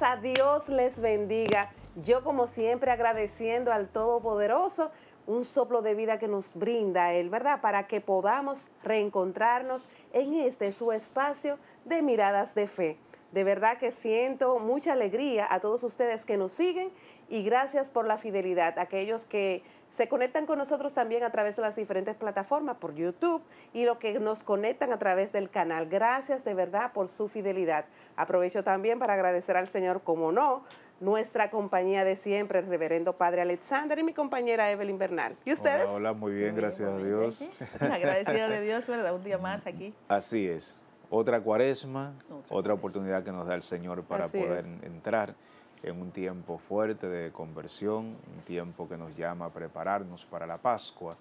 a Dios les bendiga. Yo como siempre agradeciendo al Todopoderoso un soplo de vida que nos brinda Él, ¿verdad? Para que podamos reencontrarnos en este su espacio de miradas de fe. De verdad que siento mucha alegría a todos ustedes que nos siguen y gracias por la fidelidad, aquellos que se conectan con nosotros también a través de las diferentes plataformas por YouTube y lo que nos conectan a través del canal. Gracias de verdad por su fidelidad. Aprovecho también para agradecer al Señor, como no, nuestra compañía de siempre, el reverendo Padre Alexander y mi compañera Evelyn Bernal. ¿Y ustedes? Hola, muy bien, gracias a Dios. ¿eh? Agradecido de Dios, ¿verdad? Un día más aquí. Así es. Otra cuaresma, otra, oportunidad que nos da el Señor para poder entrar en un tiempo fuerte de conversión, un tiempo que nos llama a prepararnos para la Pascua.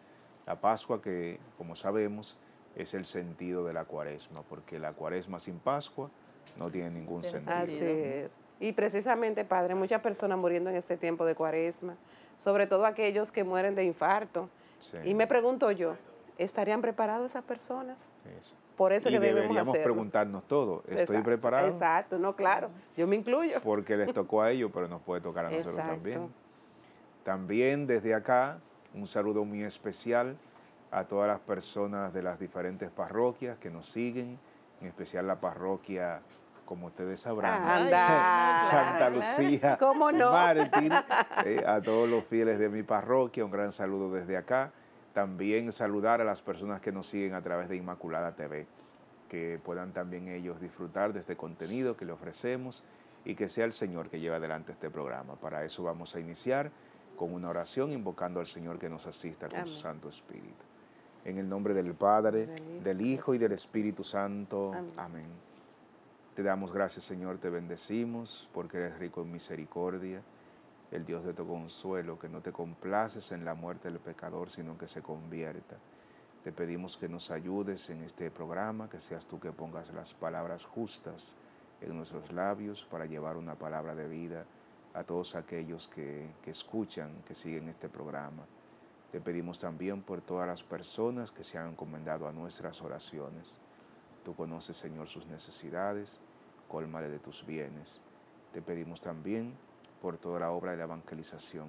La Pascua que, como sabemos, es el sentido de la cuaresma, porque la cuaresma sin Pascua no tiene ningún sentido. Así es. Y precisamente, Padre, muchas personas muriendo en este tiempo de cuaresma, sobre todo aquellos que mueren de infarto. Y me pregunto yo, ¿estarían preparados esas personas? Por eso que deberíamos preguntarnos todo. ¿Estoy preparado? Exacto, no, claro. Yo me incluyo. Porque les tocó a ellos, pero nos puede tocar a nosotros también. También desde acá, un saludo muy especial a todas las personas de las diferentes parroquias que nos siguen, en especial la parroquia, como ustedes sabrán, Santa Lucía, Martín, eh, a todos los fieles de mi parroquia, un gran saludo desde acá. También saludar a las personas que nos siguen a través de Inmaculada TV, que puedan también ellos disfrutar de este contenido que le ofrecemos y que sea el Señor que lleve adelante este programa. Para eso vamos a iniciar con una oración invocando al Señor que nos asista con su Santo Espíritu. En el nombre del Padre, del Hijo, y del Espíritu Santo. Amén. Te damos gracias, Señor, te bendecimos porque eres rico en misericordia el Dios de tu consuelo, que no te complaces en la muerte del pecador, sino que se convierta. Te pedimos que nos ayudes en este programa, que seas tú que pongas las palabras justas en nuestros labios para llevar una palabra de vida a todos aquellos que, escuchan, que siguen este programa. Te pedimos también por todas las personas que se han encomendado a nuestras oraciones. Tú conoces, Señor, sus necesidades, colmale de tus bienes. Te pedimos también por toda la obra de la evangelización,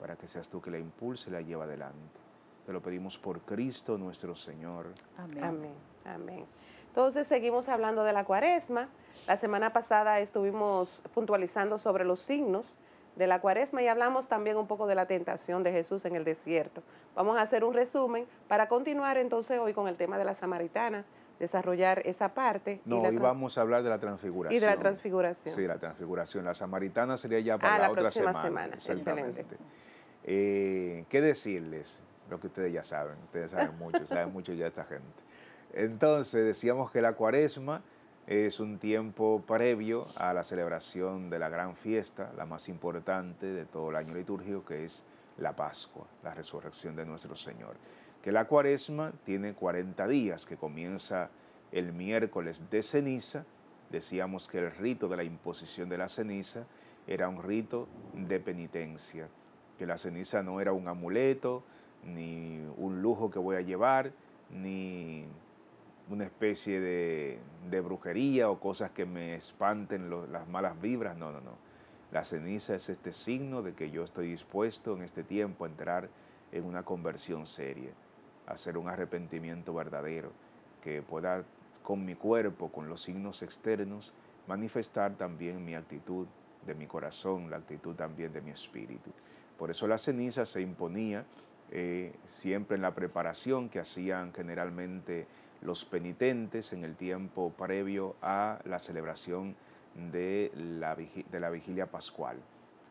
para que seas tú que la impulse y la lleva adelante. Te lo pedimos por Cristo nuestro Señor. Amén. Amén. Amén. Entonces seguimos hablando de la cuaresma. La semana pasada estuvimos puntualizando sobre los signos de la cuaresma y hablamos también un poco de la tentación de Jesús en el desierto. Vamos a hacer un resumen para continuar entonces hoy con el tema de la samaritana, desarrollar esa parte. No, y hoy vamos a hablar de la transfiguración. Y de la transfiguración. Sí, la transfiguración. La samaritana sería ya ah, para la, próxima semana. semana. Excelente. Eh, ¿Qué decirles? Lo que ustedes ya saben, ustedes saben mucho, saben mucho ya esta gente. Entonces, decíamos que la cuaresma es un tiempo previo a la celebración de la gran fiesta, la más importante de todo el año litúrgico, que es la Pascua, la resurrección de nuestro Señor que la cuaresma tiene 40 días, que comienza el miércoles de ceniza. Decíamos que el rito de la imposición de la ceniza era un rito de penitencia, que la ceniza no era un amuleto, ni un lujo que voy a llevar, ni una especie de, brujería o cosas que me espanten las malas vibras, no, no, no. La ceniza es este signo de que yo estoy dispuesto en este tiempo a entrar en una conversión seria hacer un arrepentimiento verdadero, que pueda con mi cuerpo, con los signos externos, manifestar también mi actitud de mi corazón, la actitud también de mi espíritu. Por eso la ceniza se imponía eh, siempre en la preparación que hacían generalmente los penitentes en el tiempo previo a la celebración de de la vigilia pascual.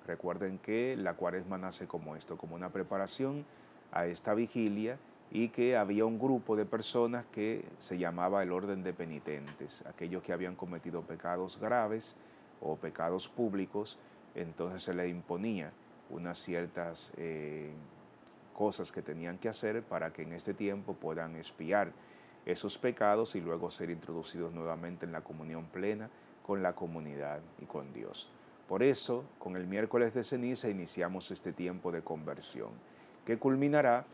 Recuerden que la cuaresma nace como esto, como una preparación a esta vigilia y que había un grupo de personas que se llamaba el orden de penitentes, aquellos que habían cometido pecados graves o pecados públicos, entonces se les imponía unas ciertas eh, cosas que tenían que hacer para que en este tiempo puedan espiar esos pecados y luego ser introducidos nuevamente en la comunión plena con la comunidad y con Dios. Por eso, con el miércoles de ceniza iniciamos este tiempo de conversión, que culminará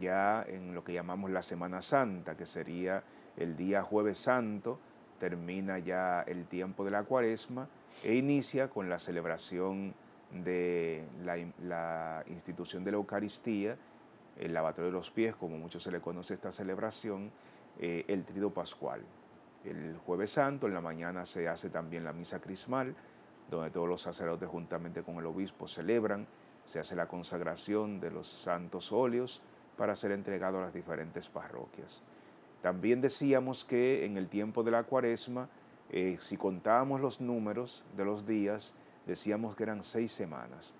ya en lo que llamamos la Semana Santa, que sería el día jueves santo, termina ya el tiempo de la cuaresma e inicia con la celebración de la, institución de la Eucaristía, el lavatorio de los pies, como mucho se le conoce esta celebración, eh, el trido pascual. El jueves santo, en la mañana se hace también la misa crismal, donde todos los sacerdotes juntamente con el obispo celebran, se hace la consagración de los santos óleos, para ser entregado a las diferentes parroquias. También decíamos que en el tiempo de la cuaresma, eh, si contábamos los números de los días, decíamos que eran seis semanas.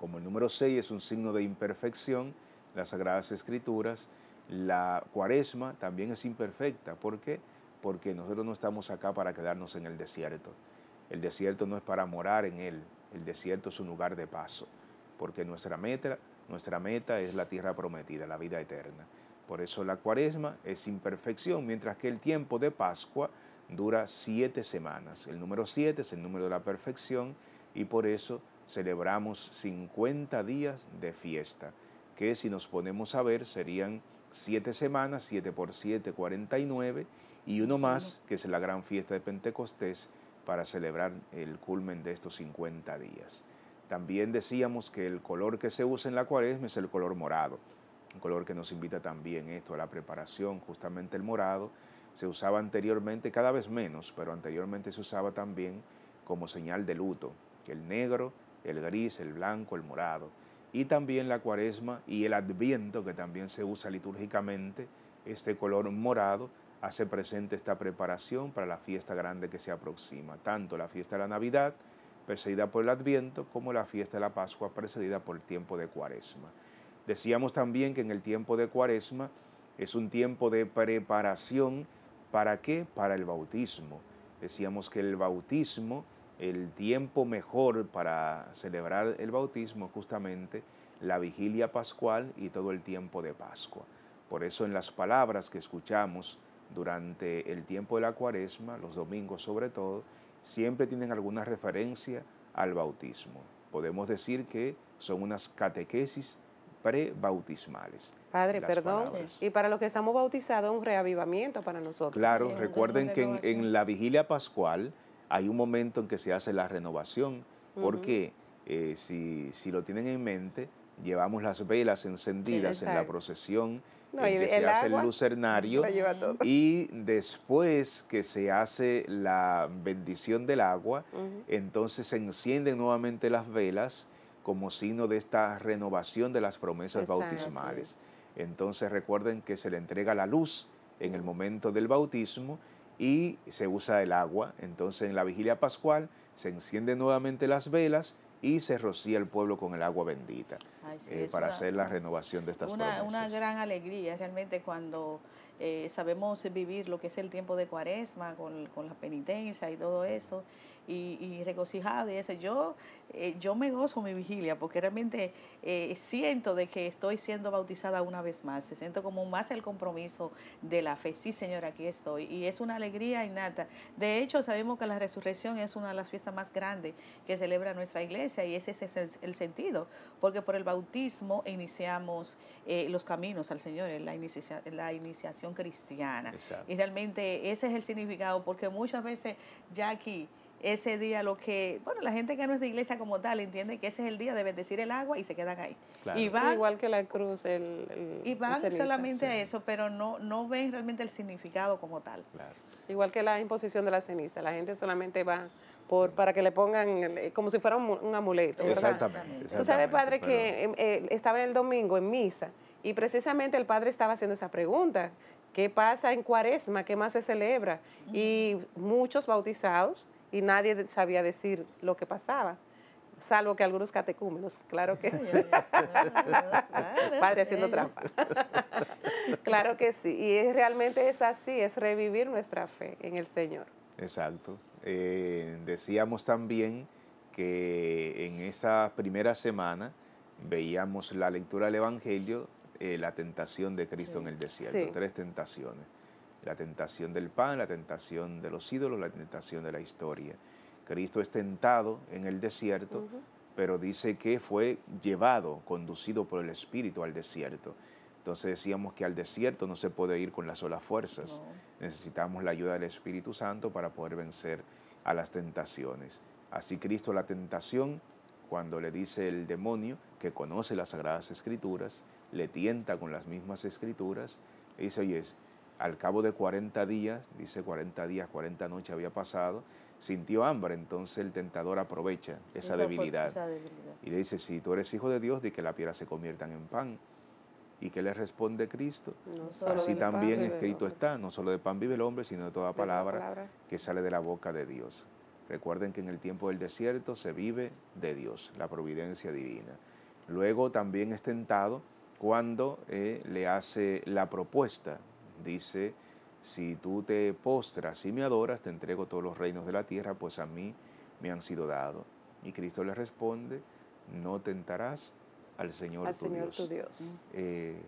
Como el número seis es un signo de imperfección, las Sagradas Escrituras, la cuaresma también es imperfecta. ¿Por qué? Porque nosotros no estamos acá para quedarnos en el desierto. El desierto no es para morar en él, el desierto es un lugar de paso, porque nuestra meta nuestra meta es la tierra prometida, la vida eterna. Por eso la cuaresma es imperfección, mientras que el tiempo de Pascua dura siete semanas. El número siete es el número de la perfección y por eso celebramos 50 días de fiesta, que si nos ponemos a ver serían siete semanas, siete por siete, 49, y uno más, que es la gran fiesta de Pentecostés, para celebrar el culmen de estos 50 días. También decíamos que el color que se usa en la cuaresma es el color morado, un color que nos invita también esto a la preparación, justamente el morado. Se usaba anteriormente, cada vez menos, pero anteriormente se usaba también como señal de luto, el negro, el gris, el blanco, el morado. Y también la cuaresma y el adviento, que también se usa litúrgicamente, este color morado hace presente esta preparación para la fiesta grande que se aproxima, tanto la fiesta de la Navidad, precedida por el Adviento, como la fiesta de la Pascua precedida por el tiempo de Cuaresma. Decíamos también que en el tiempo de Cuaresma es un tiempo de preparación para qué? Para el bautismo. Decíamos que el bautismo, el tiempo mejor para celebrar el bautismo, justamente la vigilia pascual y todo el tiempo de Pascua. Por eso en las palabras que escuchamos durante el tiempo de la Cuaresma, los domingos sobre todo, siempre tienen alguna referencia al bautismo. Podemos decir que son unas catequesis prebautismales. Padre, perdón. Y para los que estamos bautizados, un reavivamiento para nosotros. Claro, recuerden que en, la vigilia pascual hay un momento en que se hace la renovación, porque eh, si, si lo tienen en mente, llevamos las velas encendidas en la procesión se hace el lucernario y después que se hace la bendición del agua, entonces se encienden nuevamente las velas como signo de esta renovación de las promesas bautismales. Entonces recuerden que se le entrega la luz en el momento del bautismo y se usa el agua. Entonces en la vigilia pascual se encienden nuevamente las velas y se rocía el pueblo con el agua bendita eh, para hacer la renovación de estas una, Una gran alegría realmente cuando eh, sabemos vivir lo que es el tiempo de cuaresma con, con la penitencia y todo eso y, regocijado y ese Yo, eh, yo me gozo mi vigilia porque realmente eh, siento de que estoy siendo bautizada una vez más. Se siento como más el compromiso de la fe. Sí, Señor, aquí estoy. Y es una alegría innata. De hecho, sabemos que la resurrección es una de las fiestas más grandes que celebra nuestra iglesia y ese es el, sentido. Porque por el bautismo iniciamos eh, los caminos al Señor, la, la iniciación cristiana. Y realmente ese es el significado porque muchas veces ya aquí ese día lo que, bueno, la gente que no es de iglesia como tal entiende que ese es el día de bendecir el agua y se quedan ahí. Y Igual que la cruz, el... y van solamente a eso, pero no, no ven realmente el significado como tal. Igual que la imposición de la ceniza, la gente solamente va por, para que le pongan eh, como si fuera un, amuleto. Exactamente, Tú sabes, padre, que em, eh, estaba el domingo en misa y precisamente el padre estaba haciendo esa pregunta. ¿Qué pasa en Cuaresma? ¿Qué más se celebra? Y muchos bautizados y nadie sabía decir lo que pasaba, salvo que algunos catecúmenos, claro que. Padre haciendo trampa. claro que sí, y es, realmente es así, es revivir nuestra fe en el Señor. Exacto. Eh, decíamos también que en esa primera semana veíamos la lectura del Evangelio, eh, la tentación de Cristo en el desierto, tres tentaciones la tentación del pan, la tentación de los ídolos, la tentación de la historia. Cristo es tentado en el desierto, pero dice que fue llevado, conducido por el Espíritu al desierto. Entonces decíamos que al desierto no se puede ir con las solas fuerzas. Necesitamos la ayuda del Espíritu Santo para poder vencer a las tentaciones. Así Cristo la tentación, cuando le dice el demonio, que conoce las sagradas escrituras, le tienta con las mismas escrituras, dice, oye, al cabo de 40 días, dice 40 días, 40 noches había pasado, sintió hambre, entonces el tentador aprovecha esa, debilidad. Y le dice, si tú eres hijo de Dios, di que la piedra se conviertan en pan. ¿Y qué le responde Cristo? Así también escrito está, no solo de pan vive el hombre, sino de toda palabra, que sale de la boca de Dios. Recuerden que en el tiempo del desierto se vive de Dios, la providencia divina. Luego también es tentado cuando eh, le hace la propuesta Dice, si tú te postras y me adoras, te entrego todos los reinos de la tierra, pues a mí me han sido dados. Y Cristo le responde, no tentarás al Señor, tu, Dios. Eh,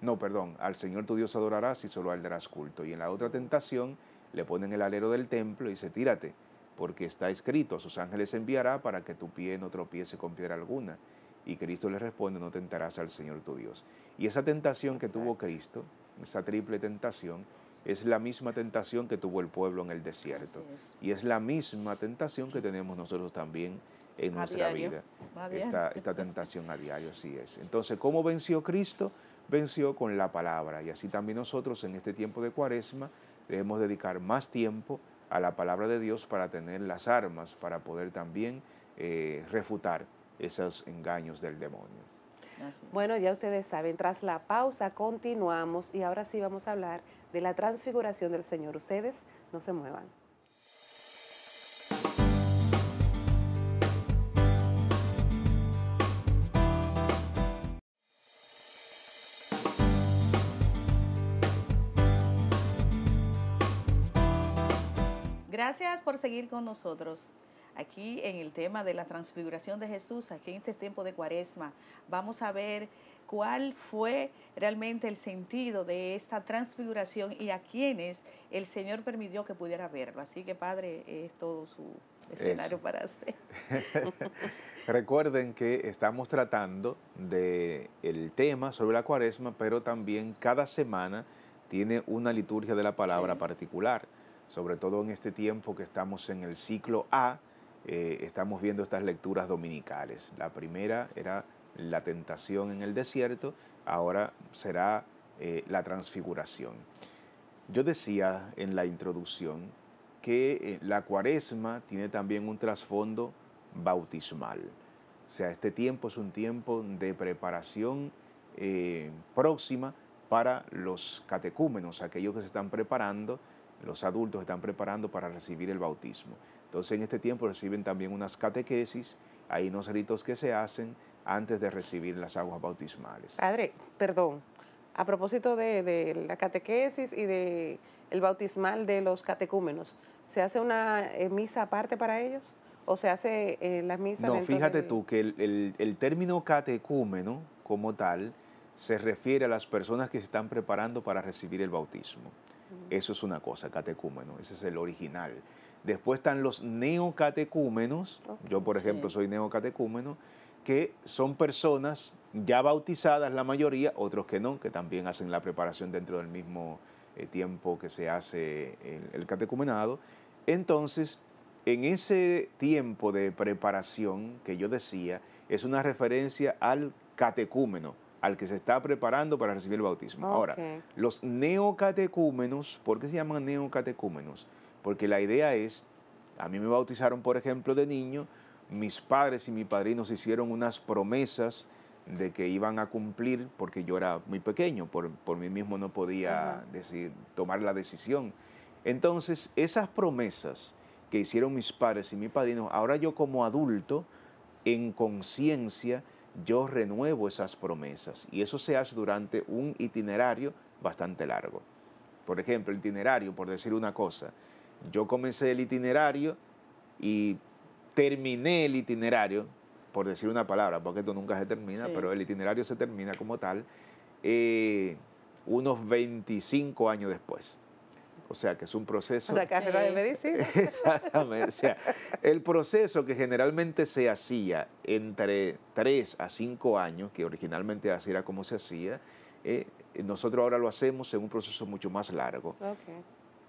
no, perdón, al Señor tu Dios adorarás y solo al darás culto. Y en la otra tentación le ponen el alero del templo y dice, tírate, porque está escrito, sus ángeles enviará para que tu pie no tropiece con piedra alguna. Y Cristo le responde, no tentarás al Señor tu Dios. Y esa tentación que tuvo Cristo esa triple tentación, es la misma tentación que tuvo el pueblo en el desierto. Y es la misma tentación que tenemos nosotros también en nuestra vida. Esta, tentación a diario, así es. Entonces, ¿cómo venció Cristo? Venció con la palabra. Y así también nosotros en este tiempo de cuaresma debemos dedicar más tiempo a la palabra de Dios para tener las armas, para poder también eh, refutar esos engaños del demonio. Bueno, ya ustedes saben, tras la pausa continuamos y ahora sí vamos a hablar de la transfiguración del Señor. Ustedes no se muevan. Gracias por seguir con nosotros. Aquí en el tema de la transfiguración de Jesús, aquí en este tiempo de cuaresma, vamos a ver cuál fue realmente el sentido de esta transfiguración y a quienes el Señor permitió que pudiera verlo. Así que, Padre, es todo su escenario para usted. Recuerden que estamos tratando del tema sobre la cuaresma, pero también cada semana tiene una liturgia de la palabra particular, sobre todo en este tiempo que estamos en el ciclo A eh, estamos viendo estas lecturas dominicales. La primera era la tentación en el desierto, ahora será eh, la transfiguración. Yo decía en la introducción que eh, la cuaresma tiene también un trasfondo bautismal. O sea, este tiempo es un tiempo de preparación próxima para los catecúmenos, aquellos que se están preparando, los adultos están preparando para recibir el bautismo. Entonces en este tiempo reciben también unas catequesis, hay unos ritos que se hacen antes de recibir las aguas bautismales. Padre, perdón, a propósito de, la catequesis y del bautismal de los catecúmenos, ¿se hace una eh, misa aparte para ellos? ¿O se hace eh, la misa? No, fíjate tú que el término catecúmeno como tal se refiere a las personas que se están preparando para recibir el bautismo. Eso es una cosa, catecúmeno, ese es el original. Después están los neocatecúmenos, yo por ejemplo soy neocatecúmeno, que son personas ya bautizadas la mayoría, otros que no, que también hacen la preparación dentro del mismo eh, tiempo que se hace el catecumenado. Entonces, en ese tiempo de preparación que yo decía, es una referencia al catecúmeno, al que se está preparando para recibir el bautismo. Ahora, los neocatecúmenos, ¿por qué se llaman neocatecúmenos? Porque la idea es, a mí me bautizaron, por ejemplo, de niño, mis padres y mis padrinos hicieron unas promesas de que iban a cumplir porque yo era muy pequeño, por, por mí mismo no podía decir, tomar la decisión. Entonces, esas promesas que hicieron mis padres y mis padrinos, ahora yo como adulto, en conciencia, yo renuevo esas promesas. Y eso se hace durante un itinerario bastante largo. Por ejemplo, el itinerario, por decir una cosa, yo comencé el itinerario y terminé el itinerario, por decir una palabra, porque esto nunca se termina, pero el itinerario se termina como tal, eh, unos 25 años después. O sea, que es un proceso... La carrera de medicina. Exactamente. el proceso que generalmente se hacía entre 3 a 5 años, que originalmente así era como se hacía, eh, nosotros ahora lo hacemos en un proceso mucho más largo.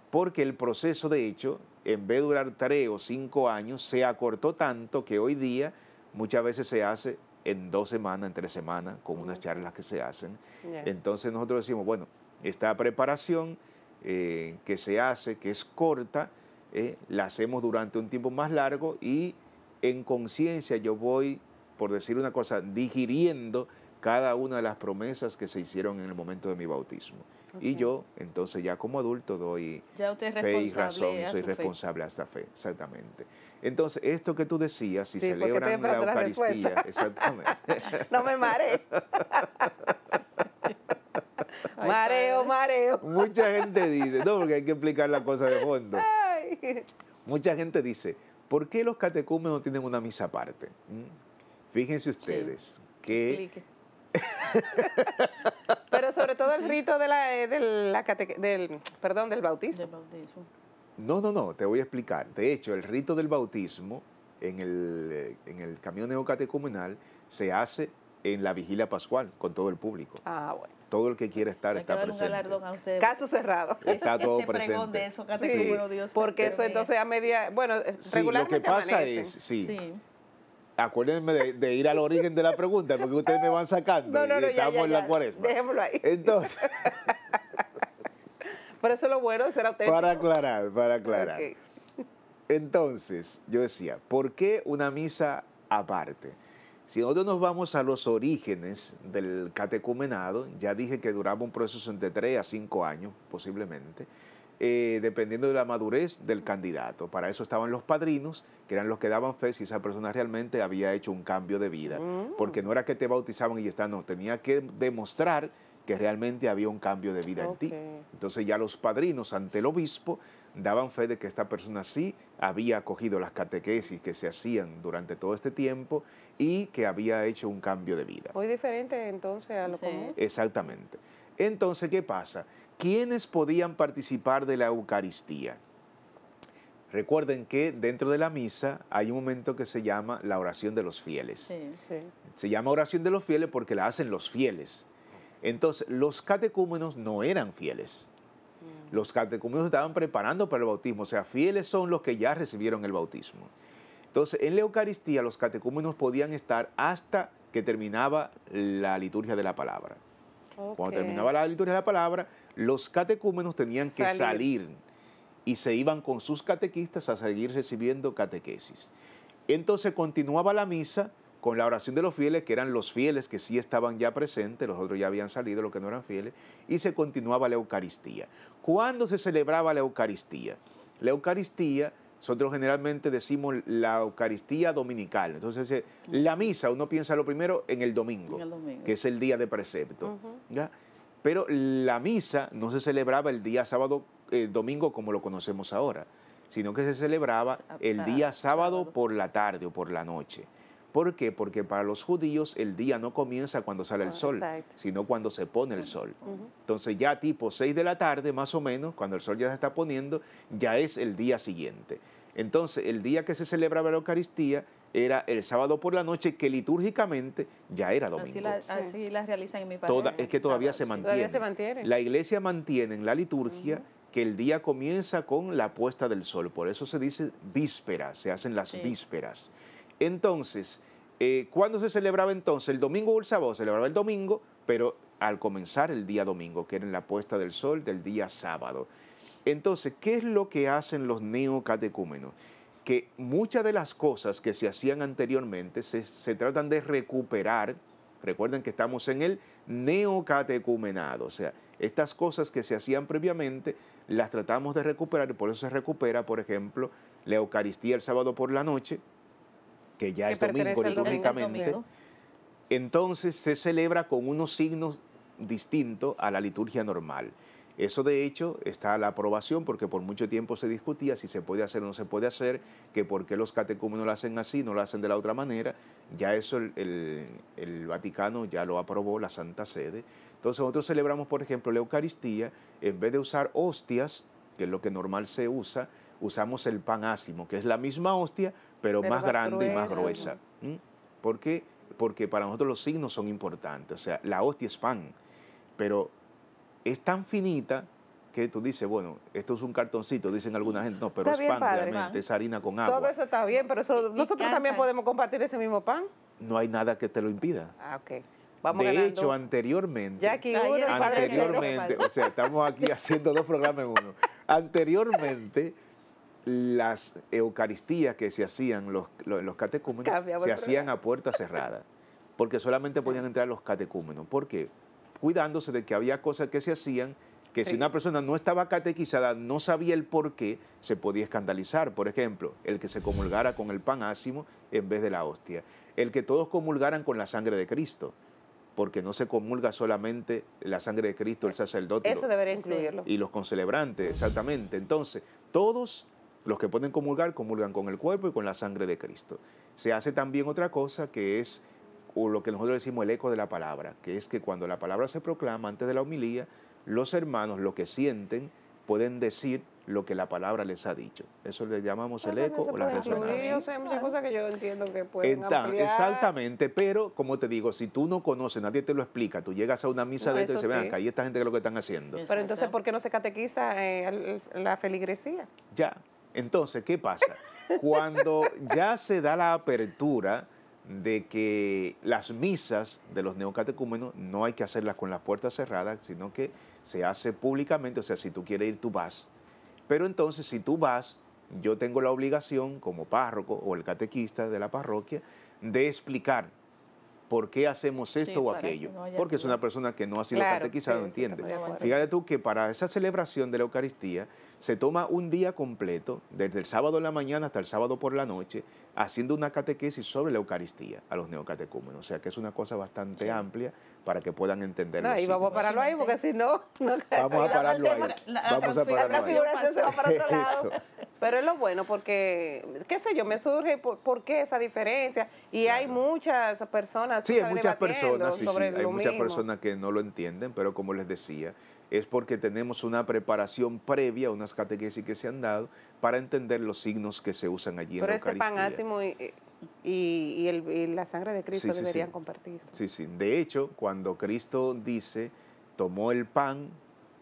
Porque el proceso, de hecho, en vez de durar 3 o 5 años, se acortó tanto que hoy día muchas veces se hace en dos semanas, en tres semanas, con unas mm. charlas que se hacen. Entonces nosotros decimos, bueno, esta preparación eh, que se hace, que es corta, eh, la hacemos durante un tiempo más largo y en conciencia yo voy, por decir una cosa, digiriendo cada una de las promesas que se hicieron en el momento de mi bautismo. Y yo, entonces, ya como adulto, doy fe y razón, soy responsable a hasta fe, exactamente. Entonces, esto que tú decías, si celebran la Eucaristía, exactamente. no me mare. mareo, mareo. Mucha gente dice, no, porque hay que explicar la cosa de fondo. Mucha gente dice, ¿por qué los catecúmenos tienen una misa aparte? ¿Mm? Fíjense ustedes que... Explique. Pero sobre todo el rito de la, eh, del, perdón, del bautismo. No, no, no, te voy a explicar. De hecho, el rito del bautismo en el, eh, en el camión neocatecumenal se hace en la vigilia pascual con todo el público. Ah, bueno todo el que quiere estar está presente. Un a Caso cerrado. Está todo ese presente. Pregón de eso, casi Dios, porque eso entonces a media, bueno, regularmente lo que pasa es, sí. sí. Acuérdenme de, ir al origen de la pregunta, porque ustedes me van sacando y estamos en la cuaresma. Dejémoslo ahí. Entonces. Por eso lo bueno será usted. Para aclarar, para aclarar. Entonces, yo decía, ¿por qué una misa aparte? Si nosotros nos vamos a los orígenes del catecumenado, ya dije que duraba un proceso entre 3 a 5 años, posiblemente, eh, dependiendo de la madurez del candidato. Para eso estaban los padrinos, que eran los que daban fe si esa persona realmente había hecho un cambio de vida. Mm. Porque no era que te bautizaban y ya está, no, tenía que demostrar realmente había un cambio de vida en ti. Entonces ya los padrinos ante el obispo daban fe de que esta persona sí había acogido las catequesis que se hacían durante todo este tiempo y que había hecho un cambio de vida. Muy diferente entonces a lo común. Exactamente. Entonces, ¿qué pasa? ¿Quiénes podían participar de la Eucaristía? Recuerden que dentro de la misa hay un momento que se llama la oración de los fieles. Se llama oración de los fieles porque la hacen los fieles. Entonces, los catecúmenos no eran fieles. Mm. Los catecúmenos estaban preparando para el bautismo, o sea, fieles son los que ya recibieron el bautismo. Entonces, en la Eucaristía los catecúmenos podían estar hasta que terminaba la liturgia de la palabra. Cuando terminaba la liturgia de la palabra, los catecúmenos tenían que salir y se iban con sus catequistas a seguir recibiendo catequesis. Entonces continuaba la misa con la oración de los fieles, que eran los fieles que sí estaban ya presentes, los otros ya habían salido, los que no eran fieles, y se continuaba la Eucaristía. ¿Cuándo se celebraba la Eucaristía? La Eucaristía, nosotros generalmente decimos la Eucaristía dominical. Entonces, eh, la misa, uno piensa lo primero en el domingo, que es el día de precepto. Pero la misa no se celebraba el día sábado, el eh, domingo como lo conocemos ahora, sino que se celebraba el día sábado por la tarde o por la noche. ¿Por qué? Porque para los judíos el día no comienza cuando sale el sol, sino cuando se pone el sol. Entonces ya tipo 6 de la tarde, más o menos, cuando el sol ya se está poniendo, ya es el día siguiente. Entonces el día que se celebraba la Eucaristía era el sábado por la noche, que litúrgicamente ya era domingo. Así, las realizan en mi país. Es que todavía se, mantiene. todavía se mantiene. La iglesia mantiene en la liturgia que el día comienza con la puesta del sol. Por eso se dice vísperas se hacen las vísperas. Entonces, eh, ¿cuándo se celebraba entonces? El domingo o el sábado, Se celebraba el domingo, pero al comenzar el día domingo, que era en la puesta del sol del día sábado. Entonces, ¿qué es lo que hacen los neocatecúmenos? Que muchas de las cosas que se hacían anteriormente se, se tratan de recuperar. Recuerden que estamos en el neocatecumenado, o sea, estas cosas que se hacían previamente las tratamos de recuperar y por eso se recupera, por ejemplo, la Eucaristía el sábado por la noche, que ya es domingo litúrgicamente, entonces se celebra con unos signos distintos a la liturgia normal. Eso de hecho está a la aprobación porque por mucho tiempo se discutía si se puede hacer o no se puede hacer, que por qué los catecúmenos lo hacen así, no lo hacen de la otra manera. Ya eso el, el Vaticano ya lo aprobó, la Santa Sede. Entonces nosotros celebramos, por ejemplo, la Eucaristía, en vez de usar hostias, que es lo que normal se usa, usamos el pan ácimo, que es la misma hostia, pero, más, grande y más gruesa. ¿Por qué? Porque para nosotros los signos son importantes. O sea, la hostia es pan, pero es tan finita que tú dices, bueno, esto es un cartoncito, dicen alguna gente, no, pero es pan realmente, es harina con agua. Todo eso está bien, pero nosotros también podemos compartir ese mismo pan. No hay nada que te lo impida. Ah, ok. Vamos de hecho, anteriormente, uno, anteriormente, o sea, estamos aquí haciendo dos programas en uno. Anteriormente, las Eucaristías que se hacían, los, los, catecúmenos, se hacían a puerta cerrada, porque solamente podían entrar los catecúmenos. ¿Por qué? Cuidándose de que había cosas que se hacían que si una persona no estaba catequizada, no sabía el por qué, se podía escandalizar. Por ejemplo, el que se comulgara con el pan ácimo en vez de la hostia. El que todos comulgaran con la sangre de Cristo porque no se comulga solamente la sangre de Cristo, el sacerdote. Eso debería incluirlo. Y los concelebrantes, exactamente. Entonces, todos los que pueden comulgar, comulgan con el cuerpo y con la sangre de Cristo. Se hace también otra cosa que es lo que nosotros decimos el eco de la palabra, que es que cuando la palabra se proclama antes de la homilía, los hermanos lo que sienten pueden decir lo que la palabra les ha dicho. Eso le llamamos el eco o la resonancia. muchas cosas que yo entiendo que pueden Exactamente, pero como te digo, si tú no conoces, nadie te lo explica, tú llegas a una misa de esto y se ven acá, y esta gente que es lo que están haciendo. Pero entonces, ¿por qué no se catequiza eh, la feligresía? Ya, entonces, ¿qué pasa? Cuando ya se da la apertura de que las misas de los neocatecúmenos no hay que hacerlas con las puertas cerradas, sino que se hace públicamente, o sea, si tú quieres ir, tú vas. Pero entonces, si tú vas, yo tengo la obligación, como párroco o el catequista de la parroquia, de explicar por qué hacemos esto o aquello. Porque es una persona que no ha sido catequizada, entiende. Fíjate tú que para esa celebración de la Eucaristía, se toma un día completo, desde el sábado en la mañana hasta el sábado por la noche, haciendo una catequesis sobre la Eucaristía a los neocatecúmenos. O sea que es una cosa bastante amplia para que puedan entender No, y vamos a pararlo ahí porque si no... no vamos a pararlo ahí. vamos a pararlo ahí. Pero es lo bueno porque, qué sé yo, me surge por, qué esa diferencia. Y hay muchas personas... Sí, hay muchas personas, hay muchas personas que no lo entienden, pero como les decía, es porque tenemos una preparación previa, unas catequesis que se han dado, para entender los signos que se usan allí en la Eucaristía. Pero ese pan ácimo y, la sangre de Cristo deberían compartirse. Sí, sí. De hecho, cuando Cristo dice, tomó el pan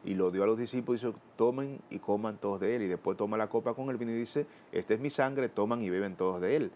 y lo dio a los discípulos, dice, tomen y coman todos de él. Y después toma la copa con el vino y dice, esta es mi sangre, toman y beben todos de él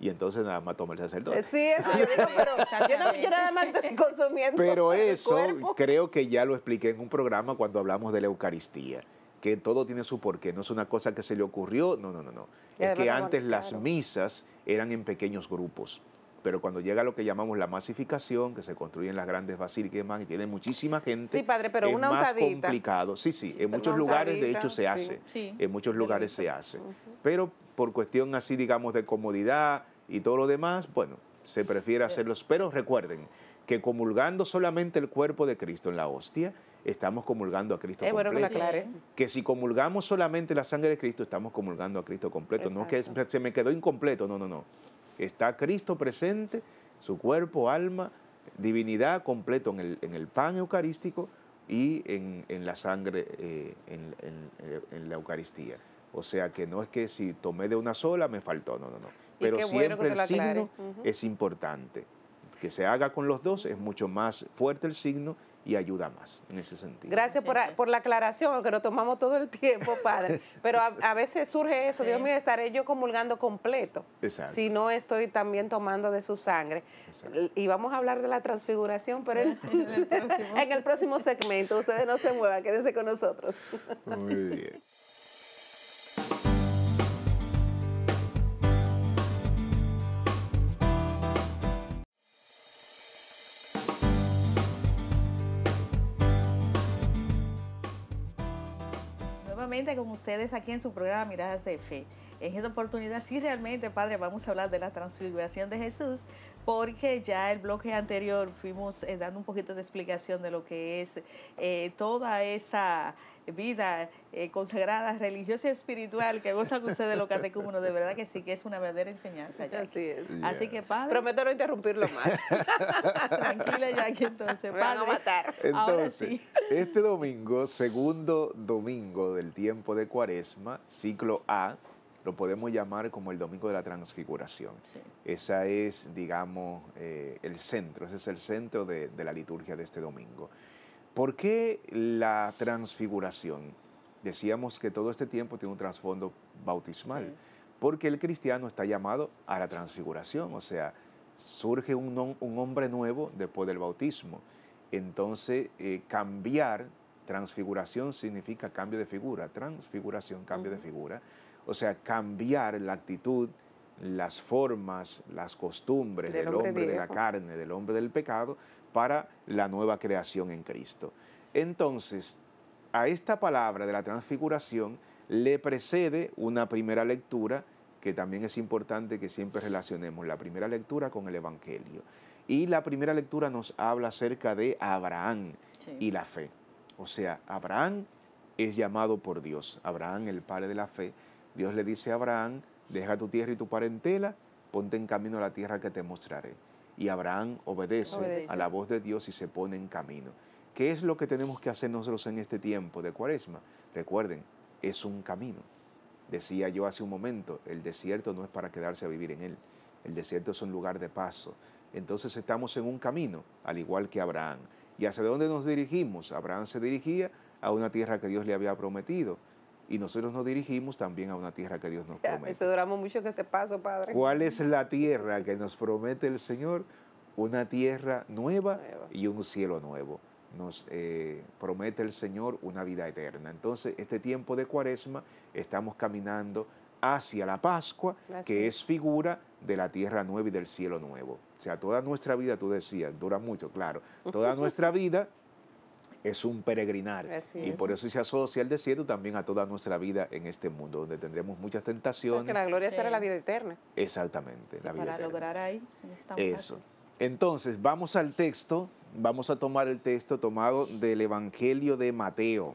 y entonces nada más toma el sacerdote. Sí, eso yo digo, pero yo, no, nada más estoy consumiendo. Pero eso creo que ya lo expliqué en un programa cuando hablamos de la Eucaristía, que todo tiene su porqué, no es una cosa que se le ocurrió, no, no, no, no. Es que antes las misas eran en pequeños grupos. Pero cuando llega lo que llamamos la masificación, que se construyen las grandes basílicas y demás, y tiene muchísima gente. Sí, padre, pero es una más complicado. Sí, sí, en muchos lugares de hecho se hace. en muchos lugares se hace. Pero por cuestión así, digamos, de comodidad, y todo lo demás, bueno, se prefiere hacerlos. Pero recuerden que comulgando solamente el cuerpo de Cristo en la hostia, estamos comulgando a Cristo es Bueno que, aclare. que, si comulgamos solamente la sangre de Cristo, estamos comulgando a Cristo completo. No es que se me quedó incompleto, no, no, no. Está Cristo presente, su cuerpo, alma, divinidad completo en el, pan eucarístico y en, la sangre, eh, eh, en la Eucaristía. O sea que no es que si tomé de una sola me faltó, no, no, no pero siempre el signo es importante. Que se haga con los dos es mucho más fuerte el signo y ayuda más en ese sentido. Gracias por, la aclaración, aunque lo tomamos todo el tiempo, padre. Pero a, veces surge eso, Dios mío, estaré yo comulgando completo si no estoy también tomando de su sangre. Y vamos a hablar de la transfiguración, pero en, el próximo. segmento. Ustedes no se muevan, quédense con nosotros. Muy bien. con ustedes aquí en su programa Miradas de Fe. En esta oportunidad, sí, realmente, Padre, vamos a hablar de la transfiguración de Jesús, porque ya el bloque anterior fuimos eh, dando un poquito de explicación de lo que es eh, toda esa vida eh, consagrada, religiosa y espiritual que gozan ustedes los catecúmenos. De verdad que sí, que es una verdadera enseñanza. Así es. Así que, padre. Prometo no interrumpirlo más. Tranquila, Jackie, entonces. padre, a matar. Entonces, ahora sí. Este domingo, segundo domingo del tiempo de Cuaresma, ciclo A, lo podemos llamar como el Domingo de la Transfiguración. Ese Esa es, digamos, eh, el centro, ese es el centro de, la liturgia de este domingo. ¿Por qué la transfiguración? Decíamos que todo este tiempo tiene un trasfondo bautismal, porque el cristiano está llamado a la transfiguración, o sea, surge un, hombre nuevo después del bautismo. Entonces, eh, cambiar, transfiguración significa cambio de figura, transfiguración, cambio de figura o sea, cambiar la actitud, las formas, las costumbres del, hombre, de la carne, del hombre del pecado, para la nueva creación en Cristo. Entonces, a esta palabra de la transfiguración le precede una primera lectura que también es importante que siempre relacionemos la primera lectura con el Evangelio. Y la primera lectura nos habla acerca de Abraham y la fe. O sea, Abraham es llamado por Dios, Abraham el Padre de la Fe, Dios le dice a Abraham, deja tu tierra y tu parentela, ponte en camino a la tierra que te mostraré. Y Abraham obedece, a la voz de Dios y se pone en camino. ¿Qué es lo que tenemos que hacer nosotros en este tiempo de cuaresma? Recuerden, es un camino. Decía yo hace un momento, el desierto no es para quedarse a vivir en él. El desierto es un lugar de paso. Entonces estamos en un camino, al igual que Abraham. ¿Y hacia dónde nos dirigimos? Abraham se dirigía a una tierra que Dios le había prometido y nosotros nos dirigimos también a una tierra que Dios nos promete. duramos mucho que se paso, Padre. ¿Cuál es la tierra que nos promete el Señor? Una tierra nueva, y un cielo nuevo. Nos eh, promete el Señor una vida eterna. Entonces, este tiempo de cuaresma estamos caminando hacia la Pascua, que es figura de la tierra nueva y del cielo nuevo. O sea, toda nuestra vida, tú decías, dura mucho, claro, toda nuestra vida es un peregrinar. y por eso se asocia el desierto también a toda nuestra vida en este mundo, donde tendremos muchas tentaciones. Porque la gloria será la vida eterna. Exactamente, la vida para lograr ahí. Eso. Entonces, vamos al texto, vamos a tomar el texto tomado del Evangelio de Mateo.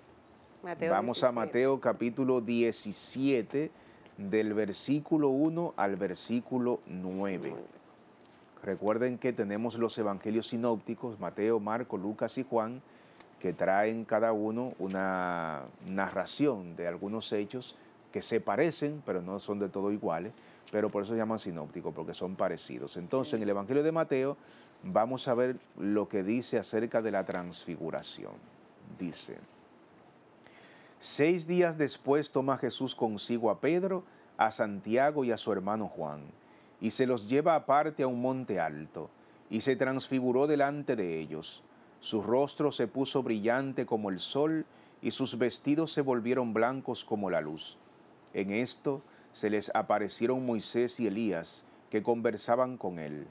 Mateo vamos a Mateo capítulo 17, del versículo 1 al versículo 9. Recuerden que tenemos los evangelios sinópticos, Mateo, Marco, Lucas y Juan, que traen cada uno una narración de algunos hechos que se parecen, pero no son de todo iguales, pero por eso se llaman sinópticos, porque son parecidos. Entonces, en el Evangelio de Mateo vamos a ver lo que dice acerca de la transfiguración. Dice, seis días después toma Jesús consigo a Pedro, a Santiago y a su hermano Juan, y se los lleva aparte a un monte alto, y se transfiguró delante de ellos su rostro se puso brillante como el sol y sus vestidos se volvieron blancos como la luz. En esto se les aparecieron Moisés y Elías, que conversaban con él.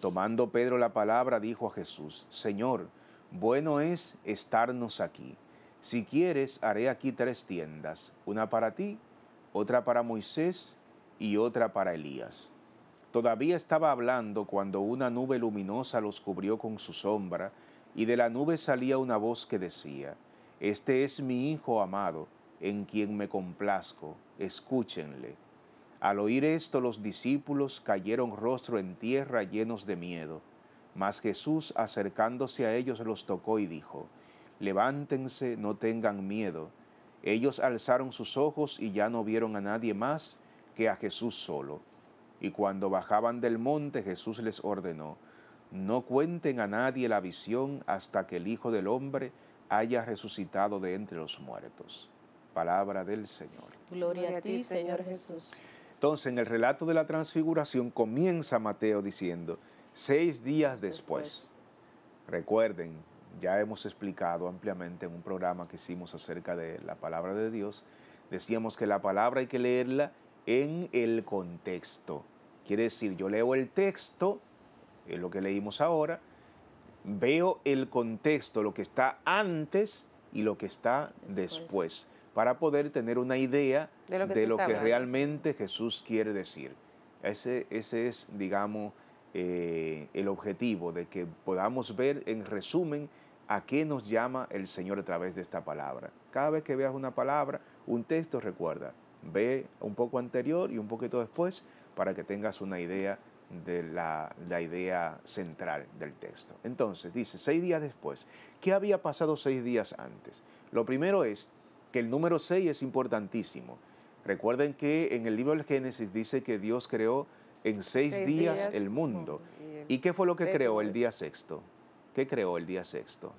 Tomando Pedro la palabra, dijo a Jesús, Señor, bueno es estarnos aquí. Si quieres, haré aquí tres tiendas, una para ti, otra para Moisés y otra para Elías. Todavía estaba hablando cuando una nube luminosa los cubrió con su sombra, y de la nube salía una voz que decía, Este es mi Hijo amado, en quien me complazco, escúchenle. Al oír esto los discípulos cayeron rostro en tierra llenos de miedo, mas Jesús acercándose a ellos los tocó y dijo, Levántense, no tengan miedo. Ellos alzaron sus ojos y ya no vieron a nadie más que a Jesús solo. Y cuando bajaban del monte Jesús les ordenó, no cuenten a nadie la visión hasta que el Hijo del Hombre haya resucitado de entre los muertos. Palabra del Señor. Gloria a ti, Señor Jesús. Entonces, en el relato de la transfiguración comienza Mateo diciendo, seis días después. Recuerden, ya hemos explicado ampliamente en un programa que hicimos acerca de la palabra de Dios, decíamos que la palabra hay que leerla en el contexto. Quiere decir, yo leo el texto, es lo que leímos ahora, veo el contexto, lo que está antes y lo que está después, para poder tener una idea de lo que, realmente Jesús quiere decir. Ese, es, digamos, eh, el objetivo de que podamos ver en resumen a qué nos llama el Señor a través de esta palabra. Cada vez que veas una palabra, un texto, recuerda, ve un poco anterior y un poquito después para que tengas una idea de la, idea central del texto. Entonces, dice, seis días después, ¿qué había pasado seis días antes? Lo primero es que el número seis es importantísimo. Recuerden que en el libro del Génesis dice que Dios creó en seis, días, el mundo. Oh, ¿Y, qué fue lo que creó el día sexto? ¿Qué creó el día sexto?